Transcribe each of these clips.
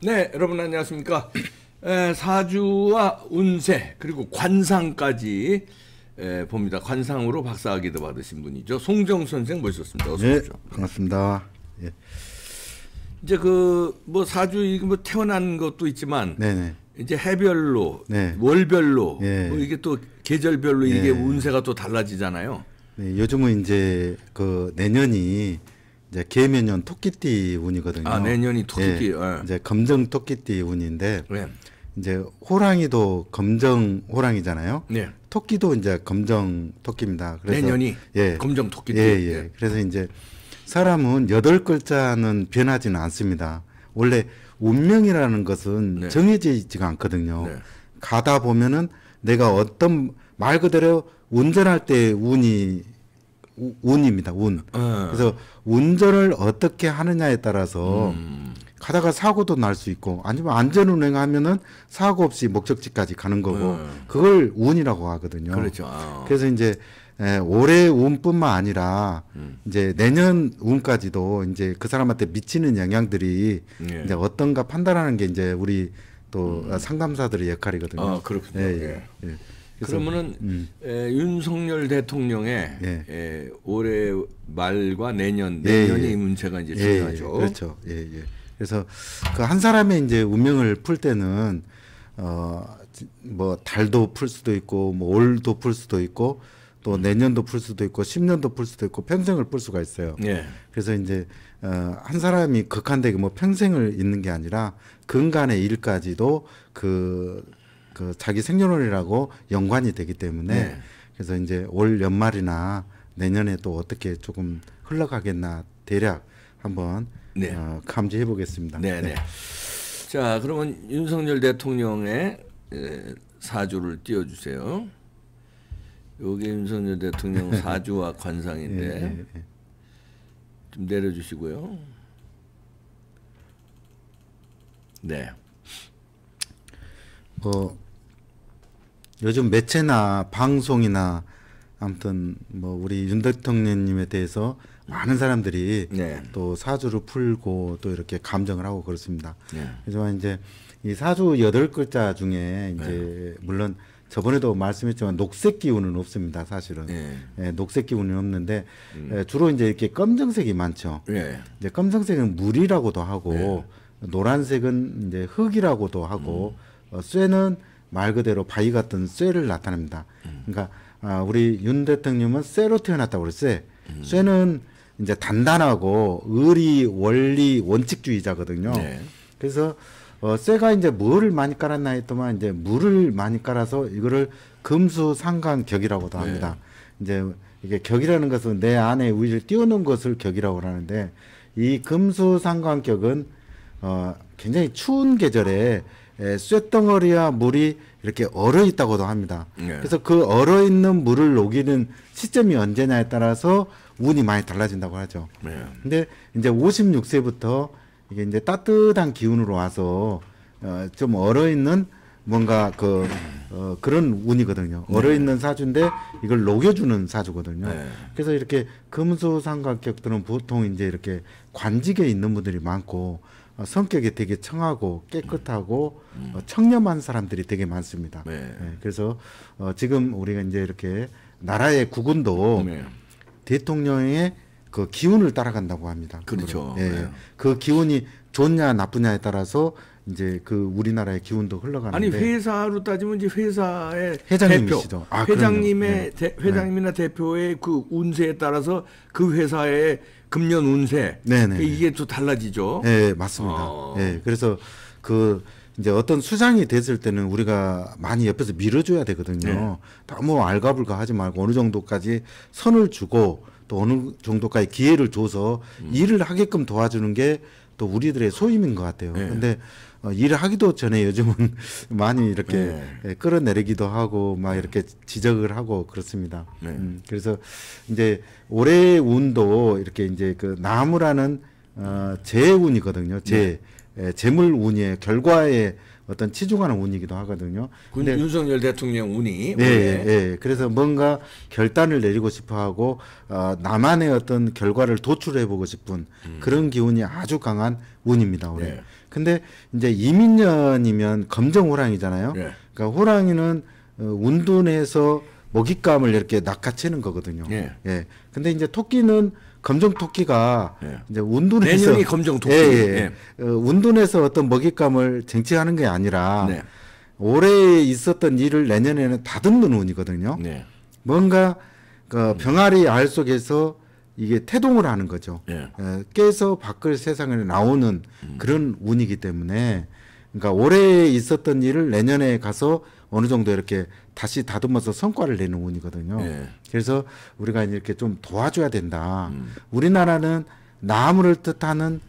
네, 여러분 안녕하십니까? 에, 사주와 운세 그리고 관상까지 에, 봅니다. 관상으로 박사학위도 받으신 분이죠. 송정 선생 모셨습니다. 어서 네, 오십시오. 반갑습니다. 예. 이제 그 뭐 사주 이게 뭐 태어난 것도 있지만 네네. 이제 해별로 네. 월별로 예. 뭐 이게 또 계절별로 예. 이게 운세가 또 달라지잖아요. 네, 요즘은 이제 그 내년이 이제 개면년 토끼띠 운이거든요. 아 내년이 토끼띠. 예. 예, 이제 검정 토끼띠 운인데 네. 이제 호랑이도 검정 호랑이잖아요. 네. 토끼도 이제 검정 토끼입니다. 그래서 내년이 예, 검정 토끼띠. 예, 예. 예. 그래서 이제 사람은 여덟 글자는 변하지는 않습니다. 원래 운명이라는 것은 네. 정해져 있지가 않거든요. 네. 가다 보면은 내가 어떤 말 그대로 운전할 때 운이 운입니다. 운. 예. 그래서 운전을 어떻게 하느냐에 따라서 음. 가다가 사고도 날 수 있고 아니면 안전 운행하면은 사고 없이 목적지까지 가는 거고 음. 그걸 운이라고 하거든요. 그렇죠. 아. 그래서 이제 에, 예, 올해 운뿐만 아니라 음. 이제 내년 운까지도 이제 그 사람한테 미치는 영향들이 예. 이제 어떤가 판단하는 게 이제 우리 또 음. 상담사들의 역할이거든요. 아, 그렇군요. 예, 예. 예. 그러면은 음. 에, 윤석열 대통령의 예. 에, 올해 말과 내년 예, 내년이 예, 예. 문제가 이제 예, 중요하죠. 예. 그렇죠. 예, 예. 그래서 그 한 사람의 이제 운명을 풀 때는 어뭐 달도 풀 수도 있고 뭐 올도 풀 수도 있고 또 내년도 풀 수도 있고 10년도 풀 수도 있고 평생을 풀 수가 있어요. 예. 그래서 이제 어, 한 사람이 극한되게 뭐 평생을 있는 게 아니라 근간의 일까지도 그그 자기 생년월일하고 연관이 되기 때문에 네. 그래서 이제 올 연말이나 내년에 또 어떻게 조금 흘러가겠나 대략 한번 네. 어, 감지해 보겠습니다. 네, 네. 네. 자, 그러면 윤석열 대통령의 사주를 띄워 주세요. 요게 윤석열 대통령 사주와 관상인데 예, 예, 예. 좀 내려 주시고요. 네. 어 요즘 매체나 방송이나 아무튼 뭐 우리 윤 대통령님에 대해서 많은 사람들이 네. 또 사주를 풀고 또 이렇게 감정을 하고 그렇습니다. 네. 하지만 이제 이 사주 여덟 글자 중에 이제 네. 물론 저번에도 말씀했지만 녹색 기운은 없습니다. 사실은 네. 예, 녹색 기운이 없는데 음. 예, 주로 이제 이렇게 검정색이 많죠. 예. 이제 검정색은 물이라고도 하고 네. 노란색은 이제 흙이라고도 하고 음. 어, 말 그대로 바위 같은 쇠를 나타냅니다. 음. 그러니까 아, 우리 윤 대통령은 쇠로 태어났다고 그랬어요. 음. 쇠는 이제 단단하고 의리, 원리, 원칙주의자거든요. 네. 그래서 어, 쇠가 이제 뭐를 많이 깔았나 했더만 이제 물을 많이 깔아서 이거를 금수 상간 격이라고도 네. 합니다. 네. 이제 이게 격이라는 것은 내 안에 우위를 띄우는 것을 격이라고 하는데 이 금수 상관격은 어, 굉장히 추운 계절에 에, 예, 쇳덩어리와 물이 이렇게 얼어 있다고도 합니다. 네. 그래서 그 얼어 있는 물을 녹이는 시점이 언제냐에 따라서 운이 많이 달라진다고 하죠. 네. 근데 이제 56세부터 이게 이제 따뜻한 기운으로 와서 어, 좀 얼어 있는 뭔가 그 어, 그런 운이거든요. 얼어 네. 있는 사주인데 이걸 녹여주는 사주거든요. 네. 그래서 이렇게 금수 삼각격들은 보통 이제 이렇게 관직에 있는 분들이 많고 어, 성격이 되게 청하고 깨끗하고 음. 음. 어, 청렴한 사람들이 되게 많습니다. 네. 네, 그래서 어, 지금 우리가 이제 이렇게 나라의 국군도 네. 대통령의 그 기운을 따라간다고 합니다. 그렇죠. 예, 네. 그 기운이 좋냐 나쁘냐에 따라서 이제 그 우리나라의 기운도 흘러가는데 아니 회사로 따지면 이제 회사의 회장님이시죠. 대표, 아, 회장님의 네. 대, 회장님이나 네. 대표의 그 운세에 따라서 그 회사의 금년 운세 네네. 네, 이게 네. 또 달라지죠. 네 맞습니다. 어. 네 그래서 그 이제 어떤 수장이 됐을 때는 우리가 많이 옆에서 밀어줘야 되거든요. 네. 너무 알가불가 하지 말고 어느 정도까지 선을 주고 또 어느 정도까지 기회를 줘서 음. 일을 하게끔 도와주는 게 또 우리들의 소임인 것 같아요. 네. 근데 어, 일을 하기도 전에 요즘은 많이 이렇게 네. 예, 끌어내리기도 하고 막 네. 이렇게 지적을 하고 그렇습니다. 네. 음, 그래서 이제 올해 운도 이렇게 이제 그 나무라는 어, 재운이거든요. 재 네. 에, 예, 재물 운의 결과에 어떤 치중하는 운이기도 하거든요. 근데, 윤석열 대통령 운이. 네, 예, 예, 그래서 뭔가 결단을 내리고 싶어하고 어, 나만의 어떤 결과를 도출해보고 싶은 음. 그런 기운이 아주 강한 운입니다. 올해. 네. 근데 이제 이민년이면 검정 호랑이잖아요. 예. 그러니까 호랑이는 어, 운둔해서 먹잇감을 이렇게 낚아채는 거거든요. 예. 예. 근데 이제 토끼는 검정 토끼가 예. 이제 운둔해서 내년이 검정 토끼. 예, 예. 예. 어, 운둔해서 어떤 먹잇감을 쟁취하는 게 아니라 네. 올해 있었던 일을 내년에는 다듬는 운이거든요. 네. 뭔가 그 병아리 알 속에서 이게 태동을 하는 거죠. 예. 예 깨서 밖을 세상에 나오는 음. 그런 운이기 때문에 그러니까 올해 있었던 일을 내년에 가서 어느 정도 이렇게 다시 다듬어서 성과를 내는 운이거든요. 예. 그래서 우리가 이렇게 좀 도와줘야 된다. 음. 우리나라는 나무를 뜻하는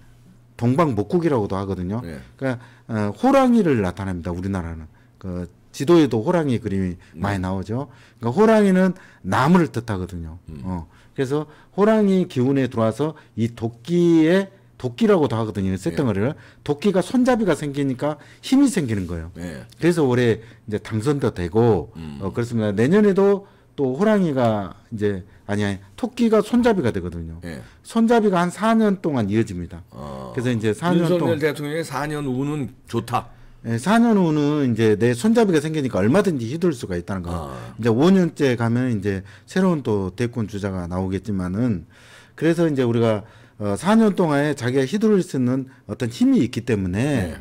동방목국이라고도 하거든요. 예. 그러니까 어, 호랑이를 나타냅니다. 우리나라는 그 지도에도 호랑이 그림이 음. 많이 나오죠. 그러니까 호랑이는 나무를 뜻하거든요. 음. 어. 그래서 호랑이 기운에 들어와서 이도끼에 도끼라고도 하거든요. 쇳덩어리를 네. 도끼가 손잡이가 생기니까 힘이 생기는 거예요. 네. 그래서 올해 이제 당선도 되고 음. 어, 그렇습니다. 내년에도 또 호랑이가 이제 아니 아니 토끼가 손잡이가 되거든요. 예. 손잡이가 한 4년 동안 이어집니다. 어. 그래서 이제 4년 동안 윤석열 대통령이 4년 운는 좋다. 4년 예, 후는 이제 내 손잡이가 생기니까 얼마든지 휘둘 수가 있다는 거. 아. 이제 5년째 가면 이제 새로운 또 대권 주자가 나오겠지만은 그래서 이제 우리가 어 4년 동안에 자기가 휘둘수 있는 어떤 힘이 있기 때문에 네.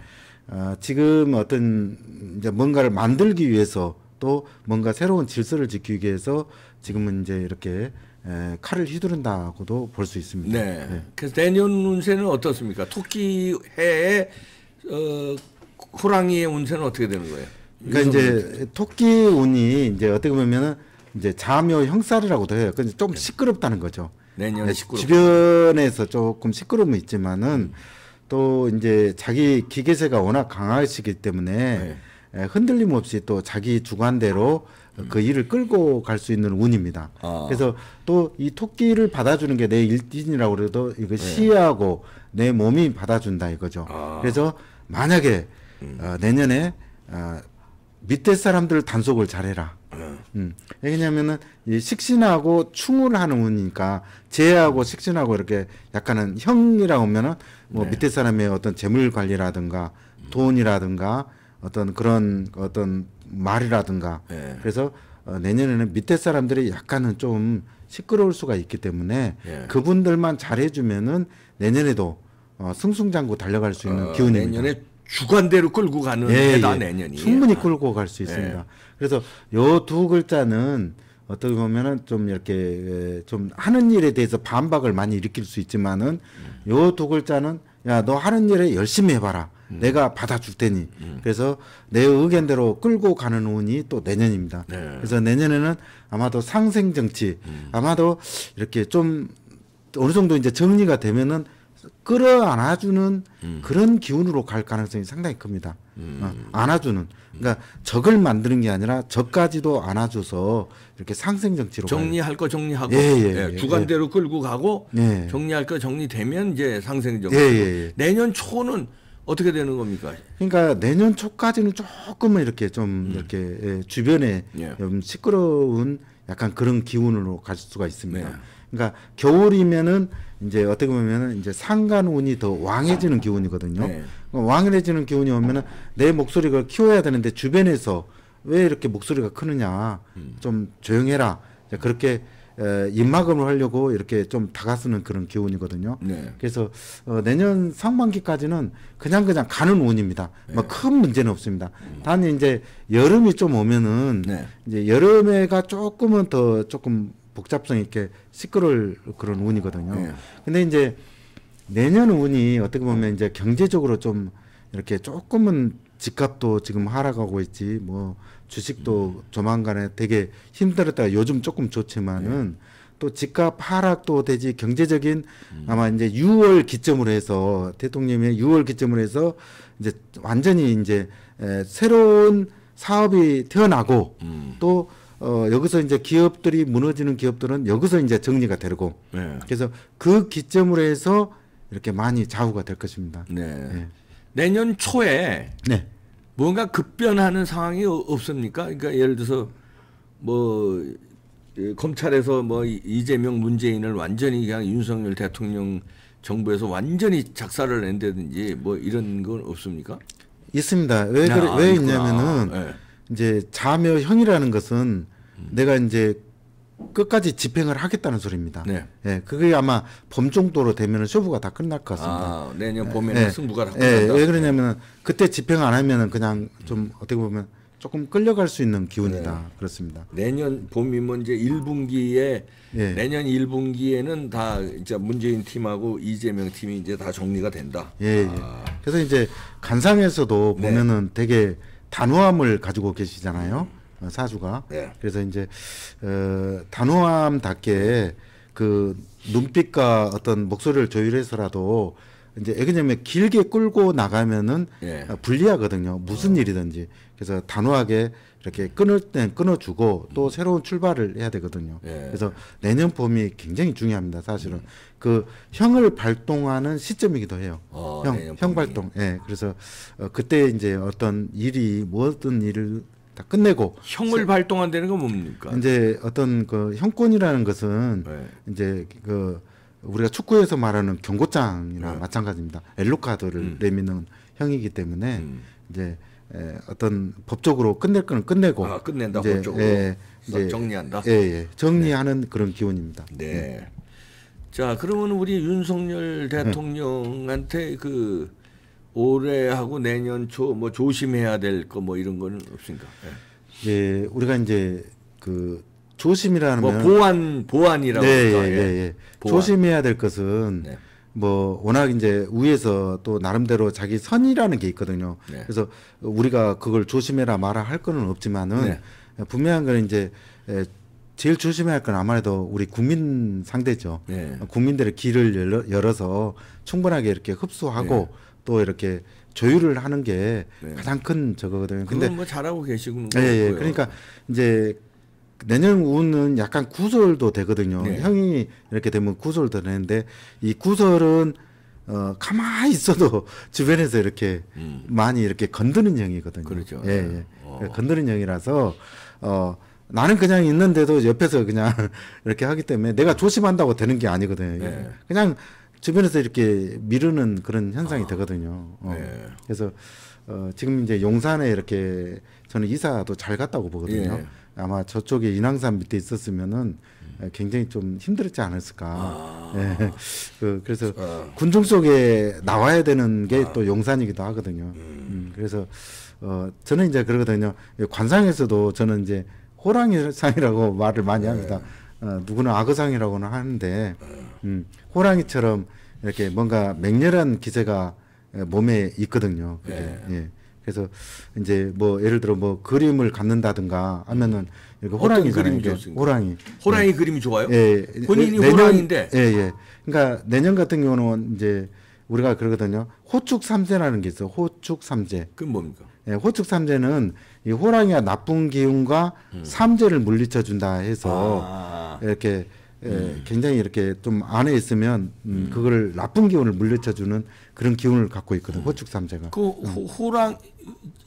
어 지금 어떤 이제 뭔가를 만들기 위해서 또 뭔가 새로운 질서를 지키기 위해서 지금은 이제 이렇게 에, 칼을 휘두른다고도 볼 수 있습니다. 네. 네. 그래서 내년 운세는 어떻습니까? 토끼 해에 어, 호랑이의 운세는 어떻게 되는 거예요? 그러니까 이제 토끼 운이 이제 어떻게 보면은 이제 자묘 형살이라고도 해요. 그러니 네. 시끄럽다는 거죠. 내년 그러니까 시끄럽. 주변에서 조금 시끄러움이 있지만은 또 이제 자기 기계세가 워낙 강하시기 때문에 네. 흔들림 없이 또 자기 주관대로 음. 그 일을 끌고 갈 수 있는 운입니다. 아. 그래서 또 이 토끼를 받아주는 게 내 일진이라고 그래도 이거 네. 시하고 내 몸이 받아준다 이거죠. 아. 그래서 만약에 음. 어, 내년에 어, 밑에 사람들 단속을 잘해라. 음. 음. 왜냐면은 이 식신하고 충을 하는 운이니까 재하고 식신하고 이렇게 약간은 형이라 고하면은뭐 네. 밑에 사람의 어떤 재물 관리라든가 돈이라든가 어떤 그런 어떤 말이라든가 네. 그래서 어, 내년에는 밑에 사람들이 약간은 좀 시끄러울 수가 있기 때문에 네. 그분들만 잘해주면은 내년에도 어, 승승장구 달려갈 수 있는 어, 기운입니다. 내년에 주관대로 끌고 가는 예, 해다 예. 내년이 충분히 끌고 갈수 예. 있습니다. 예. 그래서 요 두 글자는 어떻게 보면은 좀 이렇게 예, 좀 하는 일에 대해서 반박을 많이 일으킬 수 있지만은 음. 요두 글자는 야 너 하는 일에 열심히 해봐라. 음. 내가 받아줄 테니 음. 그래서 내 의견대로 끌고 가는 운이 또 내년입니다. 네. 그래서 내년에는 아마도 상생 정치 음. 아마도 이렇게 좀 어느 정도 이제 정리가 되면은 끌어안아주는 음. 그런 기운으로 갈 가능성이 상당히 큽니다. 음. 어, 안아주는. 그러니까 적을 만드는 게 아니라 적까지도 안아줘서 이렇게 상생 정치로 정리할 거 정리하고 예, 예, 예, 예 주관대로 예. 끌고 가고 예. 정리할 거 정리되면 이제 상생 정치. 내년 초는 어떻게 되는 겁니까? 그러니까 내년 초까지는 조금은 이렇게 좀 음. 이렇게 주변에 좀 시끄러운 약간 그런 기운으로 갈 수가 있습니다. 네. 그러니까 겨울이면은 이제 어떻게 보면은 이제 상간운이 더 왕해지는 기운이거든요. 네. 왕해지는 기운이 오면은 내 목소리가 키워야 되는데 주변에서 왜 이렇게 목소리가 크느냐 음. 좀 조용해라 그렇게 에, 입막음을 하려고 이렇게 좀 다가서는 그런 기운이거든요. 네. 그래서 어, 내년 상반기까지는 그냥 그냥 가는 운입니다. 네. 막큰 뭐 문제는 없습니다. 음. 단 이제 여름이 좀 오면은 네. 이제 여름에가 조금은 더 조금 복잡성 있게 시끄러울 그런 운이거든요. 네. 근데 이제 내년 운이 어떻게 보면 이제 경제적으로 좀 이렇게 조금은 집값도 지금 하락하고 있지 뭐 주식도 음. 조만간에 되게 힘들었다가 요즘 조금 좋지만은 네. 또 집값 하락도 되지 경제적인 음. 아마 이제 6월 기점으로 해서 대통령의 6월 기점으로 해서 이제 완전히 이제 에, 새로운 사업이 태어나고 음. 또 어, 여기서 이제 기업들이 무너지는 기업들은 여기서 이제 정리가 되고 네. 그래서 그 기점으로 해서 이렇게 많이 좌우가 될 것입니다. 네. 네. 내년 초에 네. 뭔가 급변하는 상황이 어, 없습니까? 그러니까 예를 들어서 뭐 검찰에서 뭐 이재명 문재인을 완전히 그냥 윤석열 대통령 정부에서 완전히 작사를 낸다든지 뭐 이런 건 없습니까? 있습니다. 왜, 그래, 아, 왜 있냐면은 네. 이제 자며 형이라는 것은 음. 내가 이제 끝까지 집행을 하겠다는 소리입니다. 네. 예, 그게 아마 범 정도로 되면 쇼부가 다 끝날 것 같습니다. 아, 내년 예, 봄에는 예, 승부가 다 예, 예. 끝난다. 예, 왜 그러냐면 그때 집행 안 하면은 그냥 좀 어떻게 보면 조금 끌려갈 수 있는 기운이다. 네. 그렇습니다. 내년 봄이면 이제 1분기에 네. 내년 1분기에는 다 이제 문재인 팀하고 이재명 팀이 이제 다 정리가 된다. 예. 아. 그래서 이제 간상에서도 네. 보면은 되게 단호함을 가지고 계시잖아요. 어, 사주가. 네. 예. 그래서 이제 어, 단호함답게 그 눈빛과 어떤 목소리를 조율해서라도 이제 애그냐면 길게 끌고 나가면은 예. 불리하거든요. 무슨 어. 일이든지. 그래서 단호하게 이렇게 끊을 땐 끊어주고 또 음. 새로운 출발을 해야 되거든요. 예. 그래서 내년 봄이 굉장히 중요합니다. 사실은 음. 그 형을 발동하는 시점이기도 해요. 어, 형, 형 발동. 예. 그래서 어, 그때 이제 어떤 일이 뭐든 일을 다 끝내고 형을 발동한다는 건 뭡니까? 이제 어떤 그 형권이라는 것은 네. 이제 그 우리가 축구에서 말하는 경고장이나 네. 마찬가지입니다. 엘로 카드를 음. 내미는 형이기 때문에 음. 이제 에, 예, 어떤 법적으로 끝낼 거는 끝내고 아, 끝낸다 이제, 법적으로 예, 이제 정리한다. 예, 예 정리하는 네. 그런 기운입니다. 네. 네. 자 그러면 우리 윤석열 예. 대통령한테 그 올해하고 내년 초 뭐 조심해야 될 거 뭐 이런 거는 없습니까? 예, 우리가 이제 그 조심이라는 뭐 보안 보안이라고 네, 예, 예, 예. 보안. 조심해야 될 것은 네. 뭐 워낙 이제 위에서 또 나름대로 자기 선이라는 게 있거든요. 네. 그래서 우리가 그걸 조심해라 말아 할 거는 없지만은 네. 분명한 건 이제 제일 조심해야 할 건 아무래도 우리 국민 상대죠. 네. 국민들의 길을 열어, 서 충분하게 이렇게 흡수하고 네. 또 이렇게 조율을 하는 게 네. 가장 큰 저거거든요. 근데 뭐 잘하고 계시고. 예, 예. 그러니까 이제 내년 우는 약간 구설도 되거든요. 네. 형이 이렇게 되면 구설도 되는데 이 구설은 어 가만히 있어도 주변에서 이렇게 음. 많이 이렇게 건드는 형이거든요. 그렇죠. 예, 예. 어. 그러니까 건드는 형이라서 어 나는 그냥 있는데도 옆에서 그냥 이렇게 하기 때문에 내가 조심한다고 되는 게 아니거든요. 네. 그냥 주변에서 이렇게 미루는 그런 현상이 아. 되거든요. 어. 네. 그래서 어 지금 이제 용산에 이렇게 저는 이사도 잘 갔다고 보거든요. 네. 아마 저쪽에 인왕산 밑에 있었으면은 음. 굉장히 좀 힘들었지 않았을까. 아. 예. 그, 그래서 아. 군중 속에 나와야 되는 게또 아. 용산이기도 하거든요. 음. 음. 그래서 어, 저는 이제 그러거든요. 예, 관상에서도 저는 이제 호랑이상이라고 말을 많이 네. 합니다. 어, 누구는 악어상이라고는 하는데 네. 음, 호랑이처럼 이렇게 뭔가 맹렬한 기세가 예, 몸에 있거든요. 그게. 네. 예. 예. 그래서 이제 뭐 예를 들어 뭐 그림을 갖는다든가 하면은 호랑이 그림 호랑이 호랑이 네. 그림이 좋아요? 예, 예. 본인이 네, 내년, 호랑인데. 예, 예. 그러니까 내년 같은 경우는 이제 우리가 그러거든요. 호축 삼재라는 게 있어요. 호축 삼재. 그건 뭡니까? 예, 호축 삼재는 이 호랑이와 나쁜 기운과 음. 삼재를 물리쳐 준다 해서 아. 이렇게 예, 음. 굉장히 이렇게 좀 안에 있으면 음, 음. 그걸 나쁜 기운을 물리쳐 주는 그런 기운을 갖고 있거든. 요 음. 호축 삼재가. 그 호, 호랑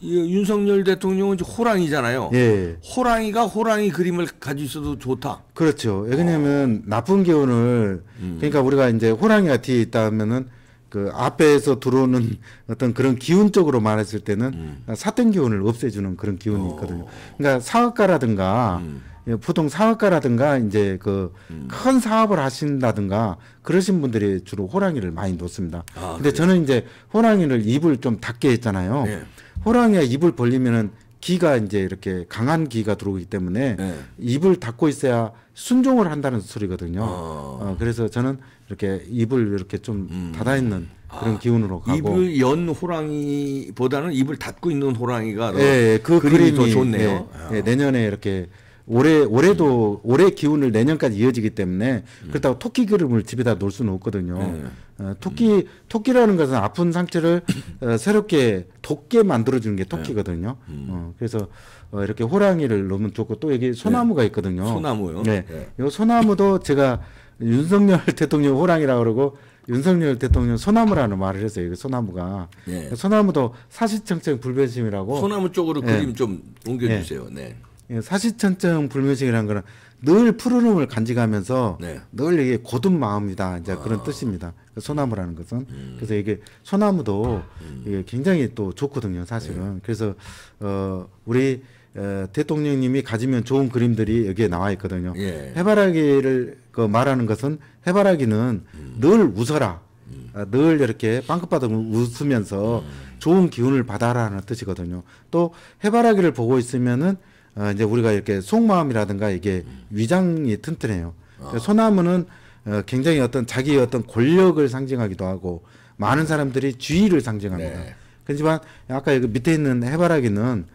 윤석열 대통령은 호랑이잖아요. 예. 호랑이가 호랑이 그림을 가지고 있어도 좋다. 그렇죠. 예, 왜냐하면 어. 나쁜 기운을 음. 그러니까 우리가 이제 호랑이가 뒤에 있다면은 그 앞에서 들어오는 어떤 그런 기운쪽으로 말했을 때는 음. 사된 기운을 없애주는 그런 기운이 어. 있거든요. 그러니까 사업가라든가 음. 보통 사업가라든가 이제 그큰 음. 사업을 하신다든가 그러신 분들이 주로 호랑이를 많이 놓습니다. 아, 근데 그래요? 저는 이제 호랑이를 입을 좀 닫게 했잖아요. 네. 호랑이가 입을 벌리면은 기가 이제 이렇게 강한 기가 들어오기 때문에 네. 입을 닫고 있어야 순종을 한다는 소리거든요. 아. 어, 그래서 저는 이렇게 입을 이렇게 좀 음. 닫아 있는 아. 그런 아. 기운으로 가고 입을 연 호랑이보다는 입을 닫고 있는 호랑이가 예, 네, 그 그림이, 그림이 더 좋네요. 네, 아. 내년에 이렇게 올해 올해도 올해 기운을 내년까지 이어지기 때문에 그렇다고 토끼 기름을 집에다 놓을 수는 없거든요. 네. 어, 토끼 토끼라는 것은 아픈 상처를 어, 새롭게 돋게 만들어주는 게 토끼거든요. 네. 음. 어, 그래서 어, 이렇게 호랑이를 넣으면 좋고 또 여기 소나무가 네. 있거든요. 소나무요. 네, 이 네. 소나무도 제가 윤석열 대통령 호랑이라 고 그러고 윤석열 대통령 소나무라는 말을 했어요. 이거 소나무가 네. 소나무도 사실청청 불변심이라고 소나무 쪽으로 네. 그림 좀 옮겨주세요. 네. 예, 사시천증 불면식이라는 거는 늘푸르름을 간직하면서 네. 늘 이게 고든 마음이다 이제 아. 그런 뜻입니다. 그 소나무라는 것은 음. 그래서 이게 소나무도 음. 이게 굉장히 또 좋거든요, 사실은. 네. 그래서 어 우리 에, 어, 대통령님이 가지면 좋은 그림들이 여기에 나와 있거든요. 예. 해바라기를 그 말하는 것은 해바라기는 음. 늘 웃어라. 음. 아, 늘 이렇게 빵긋바닥 웃으면서 음. 좋은 기운을 받아라는 뜻이거든요. 또 해바라기를 보고 있으면은 어, 이제 우리가 이렇게 속마음이라든가 이게 위장이 튼튼해요. 그러니까 아. 소나무는 어, 굉장히 어떤 자기의 어떤 권력을 상징하기도 하고 많은 사람들이 주의를 상징합니다. 네. 그렇지만 아까 여기 밑에 있는 해바라기는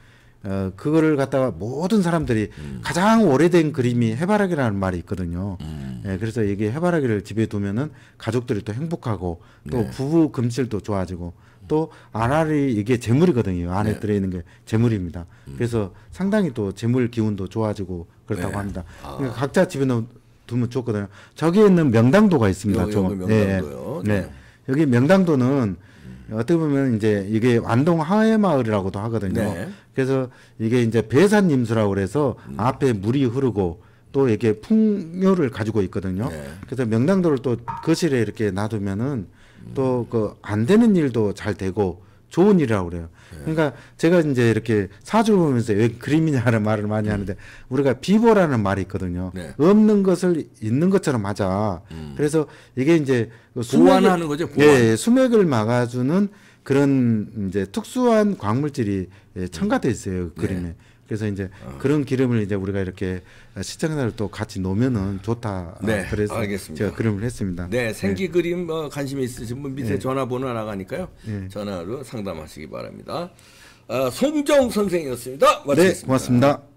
어, 그거를 갖다가 모든 사람들이 음. 가장 오래된 그림이 해바라기라는 말이 있거든요. 음. 예, 그래서 이게 해바라기를 집에 두면은 가족들이 또 행복하고 또 네. 부부 금실도 좋아지고 또 아라리 이게 재물이거든요. 안에 네. 들어있는 게 재물입니다. 음. 그래서 상당히 또 재물 기운도 좋아지고 그렇다고 네. 합니다. 아. 그러니까 각자 집에 두면 좋거든요. 저기에 있는 명당도가 있습니다. 여, 좀. 네. 명당도요. 네. 네. 여기 명당도는 어떻게 보면 이제 이게 완동 하회 마을이라고도 하거든요. 네. 그래서 이게 이제 배산 임수라고 그래서 음. 앞에 물이 흐르고 또 이게 풍요를 가지고 있거든요. 네. 그래서 명당도를 또 거실에 이렇게 놔두면은 또그안 되는 일도 잘 되고 좋은 일이라고 그래요. 네. 그러니까 제가 이제 이렇게 사주 보면서 왜 그림이냐는 말을 많이 음. 하는데 우리가 비보라는 말이 있거든요. 네. 없는 것을 있는 것처럼 하자. 음. 그래서 이게 이제 그 보완하는 거죠. 보완. 예, 예, 수맥을 막아주는 그런 이제 특수한 광물질이 예, 첨가돼 있어요 그 네. 그림에. 네. 그래서 이제 어. 그런 기름을 이제 우리가 이렇게 시청자들 또 같이 놓으면은 좋다. 네. 아, 그래서 알겠습니다. 제가 그림을 했습니다. 네, 네. 생기 그림 어, 관심 있으신 분 밑에 네. 전화번호 나가니까요. 네. 전화로 상담하시기 바랍니다. 아, 송정 선생이었습니다. 습니다 네, 고맙습니다.